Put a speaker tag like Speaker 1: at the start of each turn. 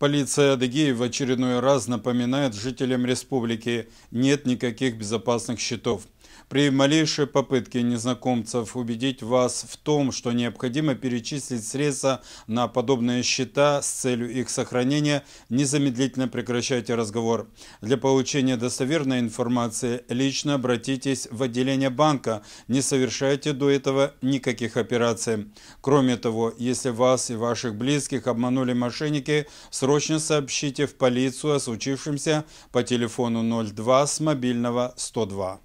Speaker 1: Полиция Адыгеи в очередной раз напоминает жителям республики – нет никаких безопасных счетов. При малейшей попытке незнакомцев убедить вас в том, что необходимо перечислить средства на подобные счета с целью их сохранения, незамедлительно прекращайте разговор. Для получения достоверной информации лично обратитесь в отделение банка, не совершайте до этого никаких операций. Кроме того, если вас и ваших близких обманули мошенники, срочно сообщите в полицию о случившемся по телефону 02 с мобильного 102.